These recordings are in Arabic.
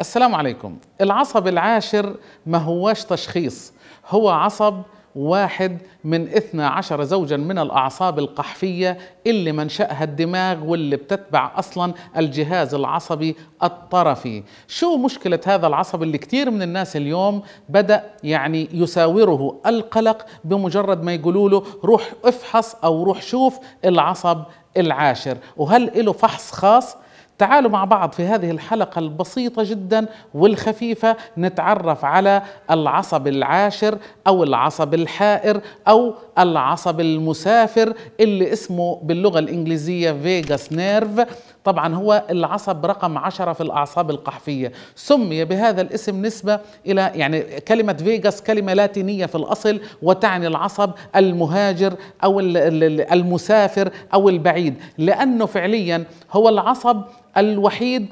السلام عليكم العصب العاشر ما هواش تشخيص هو عصب واحد من 12 زوجا من الأعصاب القحفية اللي منشأها الدماغ واللي بتتبع أصلا الجهاز العصبي الطرفي شو مشكلة هذا العصب اللي كتير من الناس اليوم بدأ يعني يساوره القلق بمجرد ما يقولوا له روح افحص أو روح شوف العصب العاشر وهل له فحص خاص تعالوا مع بعض في هذه الحلقة البسيطة جدا والخفيفة نتعرف على العصب العاشر أو العصب الحائر أو العصب المسافر اللي اسمه باللغة الإنجليزية فيغاس نيرف طبعا هو العصب رقم عشرة في الأعصاب القحفية سمي بهذا الاسم نسبة إلى يعني كلمة فيجاس كلمة لاتينية في الأصل وتعني العصب المهاجر أو المسافر أو البعيد لأنه فعليا هو العصب الوحيد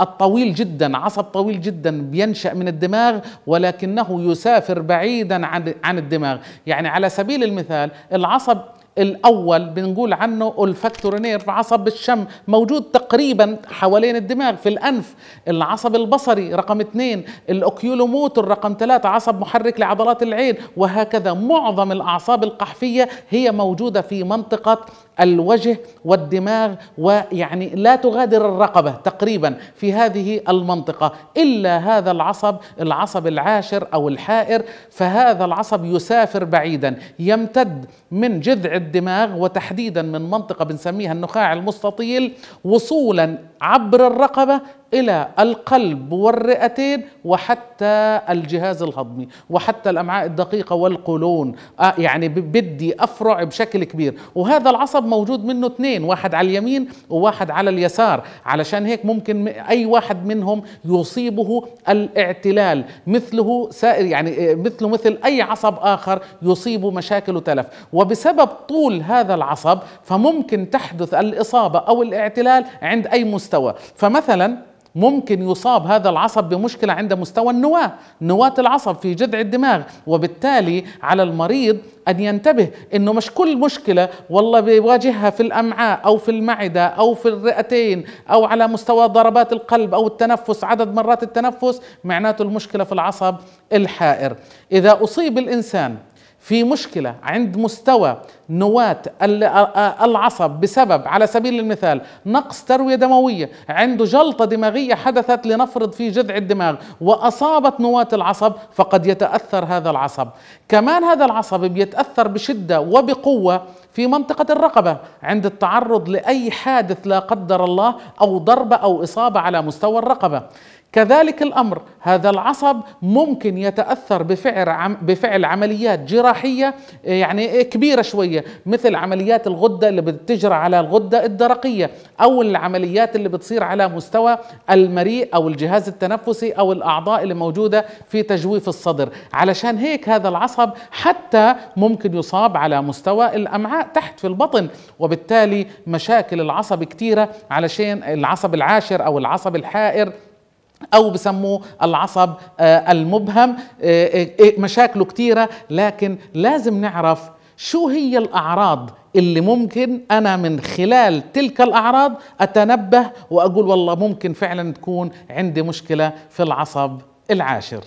الطويل جدا عصب طويل جدا بينشا من الدماغ ولكنه يسافر بعيدا عن عن الدماغ يعني على سبيل المثال العصب الاول بنقول عنه الفاكتور نيرف عصب الشم موجود تقريبا حوالين الدماغ في الانف العصب البصري رقم اثنين الاوكيولوموتور رقم ثلاثة عصب محرك لعضلات العين وهكذا معظم الاعصاب القحفيه هي موجوده في منطقه الوجه والدماغ ويعني لا تغادر الرقبه تقريبا في هذه المنطقه الا هذا العصب العصب العاشر او الحائر فهذا العصب يسافر بعيدا يمتد من جذع الدماغ وتحديدا من منطقه بنسميها النخاع المستطيل وصولا عبر الرقبة إلى القلب والرئتين وحتى الجهاز الهضمي وحتى الأمعاء الدقيقة والقولون آه يعني بدي أفرع بشكل كبير وهذا العصب موجود منه اثنين واحد على اليمين وواحد على اليسار علشان هيك ممكن أي واحد منهم يصيبه الاعتلال مثله سائر يعني آه، مثله مثل أي عصب آخر يصيبه مشاكل وتلف وبسبب طول هذا العصب فممكن تحدث الإصابة أو الاعتلال عند أي مس مستوى فمثلا ممكن يصاب هذا العصب بمشكلة عند مستوى النواة نواة العصب في جذع الدماغ وبالتالي على المريض أن ينتبه أنه مش كل مشكلة والله بيواجهها في الأمعاء أو في المعدة أو في الرئتين أو على مستوى ضربات القلب أو التنفس عدد مرات التنفس معناته المشكلة في العصب الحائر إذا أصيب الإنسان في مشكله عند مستوى نواه العصب بسبب على سبيل المثال نقص ترويه دمويه عنده جلطه دماغيه حدثت لنفرض في جذع الدماغ واصابت نواه العصب فقد يتاثر هذا العصب كمان هذا العصب بيتاثر بشده وبقوه في منطقة الرقبة عند التعرض لأي حادث لا قدر الله أو ضربة أو إصابة على مستوى الرقبة كذلك الامر هذا العصب ممكن يتاثر بفعل عم بفعل عمليات جراحيه يعني كبيره شويه مثل عمليات الغده اللي بتجرى على الغده الدرقيه او العمليات اللي بتصير على مستوى المريء او الجهاز التنفسي او الاعضاء اللي موجوده في تجويف الصدر علشان هيك هذا العصب حتى ممكن يصاب على مستوى الامعاء تحت في البطن وبالتالي مشاكل العصب كثيره علشان العصب العاشر او العصب الحائر او بسموه العصب آه، المبهم آه، آه، إيه، مشاكله كثيرة لكن لازم نعرف شو هي الاعراض اللي ممكن انا من خلال تلك الاعراض اتنبه واقول والله ممكن فعلا تكون عندي مشكله في العصب العاشر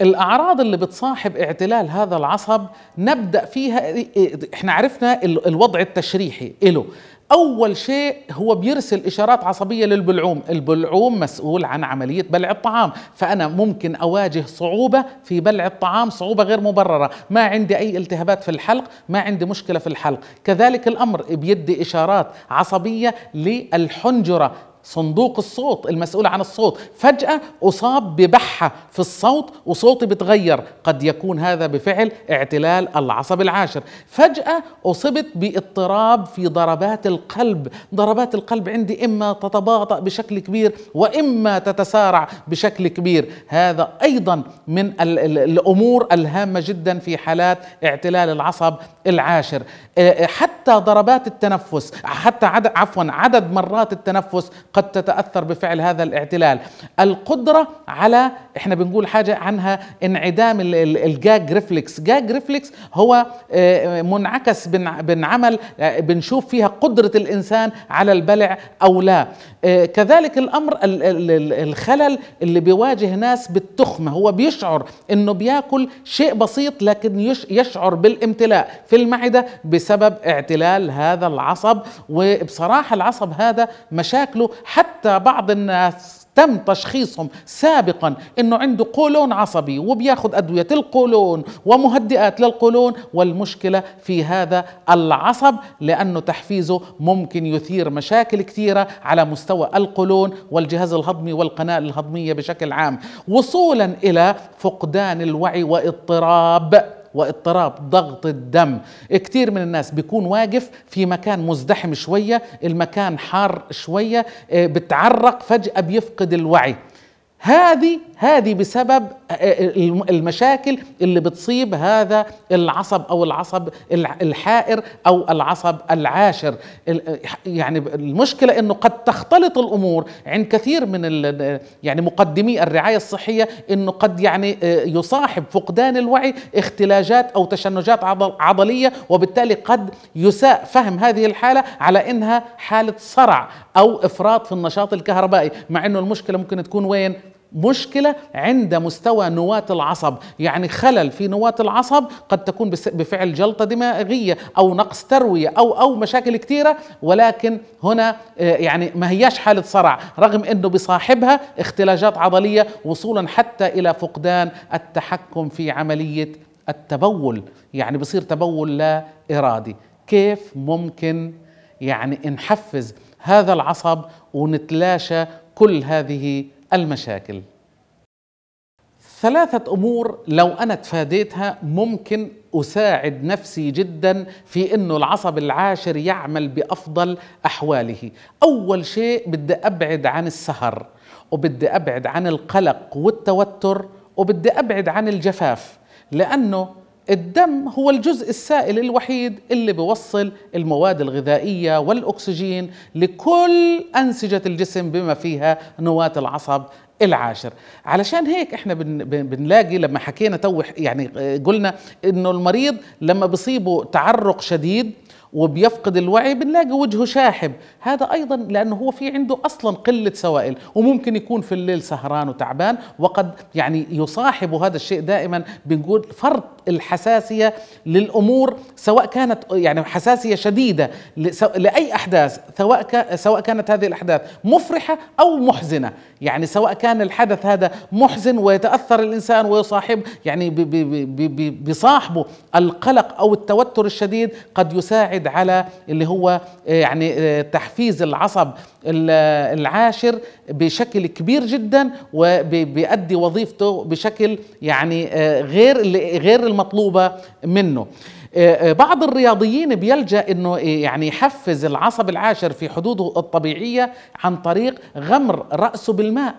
الاعراض اللي بتصاحب اعتلال هذا العصب نبدا فيها إيه، إيه، احنا عرفنا الوضع التشريحي له اول شيء هو بيرسل اشارات عصبيه للبلعوم البلعوم مسؤول عن عمليه بلع الطعام فانا ممكن اواجه صعوبه في بلع الطعام صعوبه غير مبرره ما عندي اي التهابات في الحلق ما عندي مشكله في الحلق كذلك الامر بيدي اشارات عصبيه للحنجره صندوق الصوت المسؤول عن الصوت فجأة أصاب ببحة في الصوت وصوتي بتغير قد يكون هذا بفعل اعتلال العصب العاشر فجأة أصبت باضطراب في ضربات القلب ضربات القلب عندي إما تتباطأ بشكل كبير وإما تتسارع بشكل كبير هذا أيضا من الأمور الهامة جدا في حالات اعتلال العصب العاشر أه، أه، حتى حتى ضربات التنفس حتى عدد عفوا عدد مرات التنفس قد تتاثر بفعل هذا الاعتلال القدره على احنا بنقول حاجه عنها انعدام الجاج ريفلكس جاج ريفلكس هو آه، منعكس بنعمل آه، بنشوف فيها قدره الانسان على البلع او لا آه، كذلك الامر الخلل اللي بيواجه ناس بالتخمه هو بيشعر انه بياكل شيء بسيط لكن يشعر بالامتلاء في المعده بسبب اعتلال خلال هذا العصب وبصراحة العصب هذا مشاكله حتى بعض الناس تم تشخيصهم سابقا انه عنده قولون عصبي وبياخذ ادويه القولون ومهدئات للقولون والمشكله في هذا العصب لانه تحفيزه ممكن يثير مشاكل كثيره على مستوى القولون والجهاز الهضمي والقناه الهضميه بشكل عام وصولا الى فقدان الوعي واضطراب واضطراب ضغط الدم كتير من الناس بيكون واقف في مكان مزدحم شوية المكان حار شوية آه، بتعرق فجأة بيفقد الوعي هذه هذه بسبب المشاكل اللي بتصيب هذا العصب او العصب الحائر او العصب العاشر يعني المشكله انه قد تختلط الامور عند كثير من يعني مقدمي الرعايه الصحيه انه قد يعني آه، يصاحب فقدان الوعي اختلاجات او تشنجات عضليه وبالتالي قد يساء فهم هذه الحاله على انها حاله صرع او افراط في النشاط الكهربائي مع انه المشكله ممكن تكون وين مشكلة عند مستوى نواة العصب يعني خلل في نواة العصب قد تكون بفعل جلطة دماغية أو نقص تروية أو أو مشاكل كثيرة ولكن هنا آه، يعني ما هياش حالة صرع رغم أنه بصاحبها اختلاجات عضلية وصولا حتى إلى فقدان التحكم في عملية التبول يعني بصير تبول لا إرادي كيف ممكن يعني نحفز هذا العصب ونتلاشى كل هذه المشاكل ثلاثة أمور لو أنا تفاديتها ممكن أساعد نفسي جدا في أنه العصب العاشر يعمل بأفضل أحواله أول شيء بدي أبعد عن السهر وبدي أبعد عن القلق والتوتر وبدي أبعد عن الجفاف لأنه الدم هو الجزء السائل الوحيد اللي بيوصل المواد الغذائية والأكسجين لكل أنسجة الجسم بما فيها نواة العصب العاشر علشان هيك احنا بنلاقي لما حكينا توح يعني آه، قلنا انه المريض لما بصيبه تعرق شديد وبيفقد الوعي بنلاقي وجهه شاحب هذا ايضا لانه هو في عنده اصلا قله سوائل وممكن يكون في الليل سهران وتعبان وقد يعني يصاحب هذا الشيء دائما بنقول فرط الحساسية للأمور سواء كانت يعني حساسية شديدة لأي أحداث سواء سواء كانت هذه الأحداث مفرحة أو محزنة يعني سواء كان الحدث هذا محزن ويتأثر الإنسان ويصاحب يعني بصاحبه القلق أو التوتر الشديد قد يساعد على اللي هو آه، يعني آه، تحفيز العصب العاشر بشكل كبير جدا وبيؤدي وظيفته بشكل يعني آه، غير غير المطلوبة منه آه، آه، بعض الرياضيين بيلجا انه إيه، يعني يحفز العصب العاشر في حدوده الطبيعيه عن طريق غمر راسه بالماء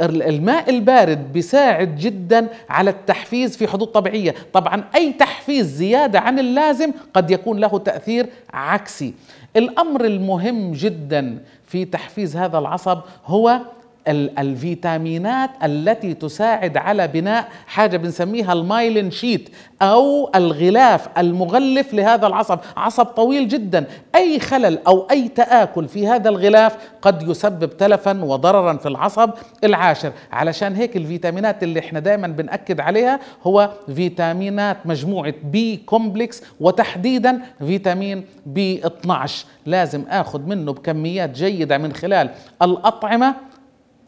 الماء البارد بيساعد جدا على التحفيز في حدود طبيعيه طبعا اي تحفيز زياده عن اللازم قد يكون له تاثير عكسي الامر المهم جدا في تحفيز هذا العصب هو الفيتامينات التي تساعد على بناء حاجة بنسميها المايلين شيت أو الغلاف المغلف لهذا العصب عصب طويل جدا أي خلل أو أي تآكل في هذا الغلاف قد يسبب تلفا وضررا في العصب العاشر علشان هيك الفيتامينات اللي احنا دائما بنأكد عليها هو فيتامينات مجموعة بي كومبلكس وتحديدا فيتامين بي 12 لازم آخذ منه بكميات جيدة من خلال الأطعمة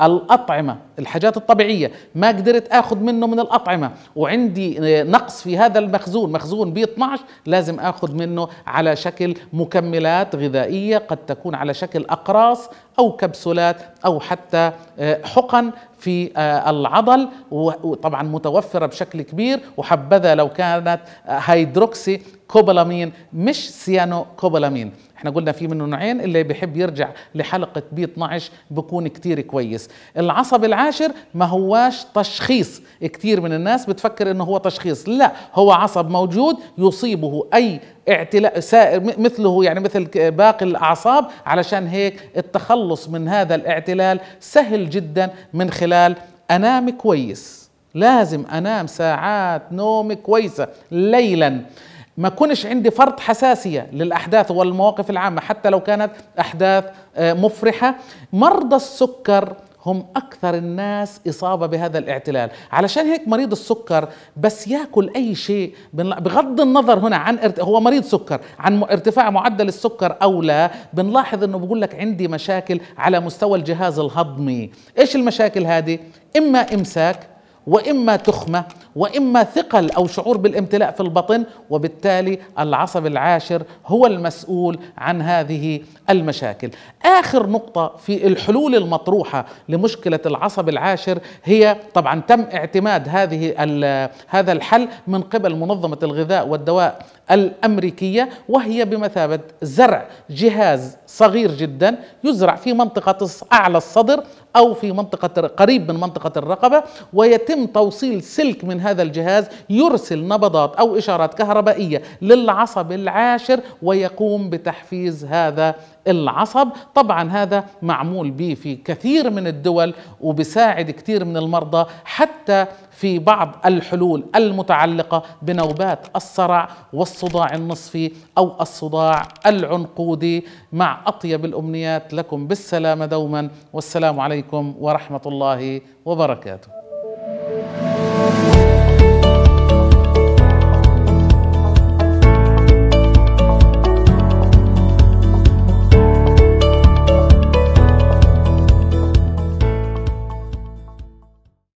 الأطعمة الحاجات الطبيعية ما قدرت أخذ منه من الأطعمة وعندي آه، نقص في هذا المخزون مخزون بي 12 لازم أخذ منه على شكل مكملات غذائية قد تكون على شكل أقراص أو كبسولات أو حتى آه، حقن في آه، العضل وطبعا متوفرة بشكل كبير وحبذا لو كانت هيدروكسي كوبالامين مش سيانو كوبالامين احنا قلنا في منه نوعين اللي بيحب يرجع لحلقه بي 12 بكون كتير كويس العصب العاشر ما هواش تشخيص كتير من الناس بتفكر انه هو تشخيص لا هو عصب موجود يصيبه اي اعتلاء مثله يعني مثل باقي الاعصاب علشان هيك التخلص من هذا الاعتلال سهل جدا من خلال انام كويس لازم انام ساعات نوم كويسه ليلا ما كنش عندي فرط حساسية للأحداث والمواقف العامة حتى لو كانت أحداث آه، مفرحة مرضى السكر هم أكثر الناس إصابة بهذا الاعتلال علشان هيك مريض السكر بس يأكل أي شيء بغض النظر هنا عن ارت... هو مريض سكر عن ارتفاع معدل السكر أو لا بنلاحظ أنه بقول لك عندي مشاكل على مستوى الجهاز الهضمي إيش المشاكل هذه إما إمساك واما تخمه واما ثقل او شعور بالامتلاء في البطن وبالتالي العصب العاشر هو المسؤول عن هذه المشاكل. اخر نقطه في الحلول المطروحه لمشكله العصب العاشر هي طبعا تم اعتماد هذه هذا الحل من قبل منظمه الغذاء والدواء الأمريكية وهي بمثابة زرع جهاز صغير جدا يزرع في منطقة أعلى الصدر أو في منطقة قريب من منطقة الرقبة ويتم توصيل سلك من هذا الجهاز يرسل نبضات أو إشارات كهربائية للعصب العاشر ويقوم بتحفيز هذا العصب طبعا هذا معمول به في كثير من الدول وبساعد كثير من المرضى حتى في بعض الحلول المتعلقة بنوبات الصرع والصداع النصفي أو الصداع العنقودي مع أطيب الأمنيات لكم بالسلامة دوما والسلام عليكم ورحمة الله وبركاته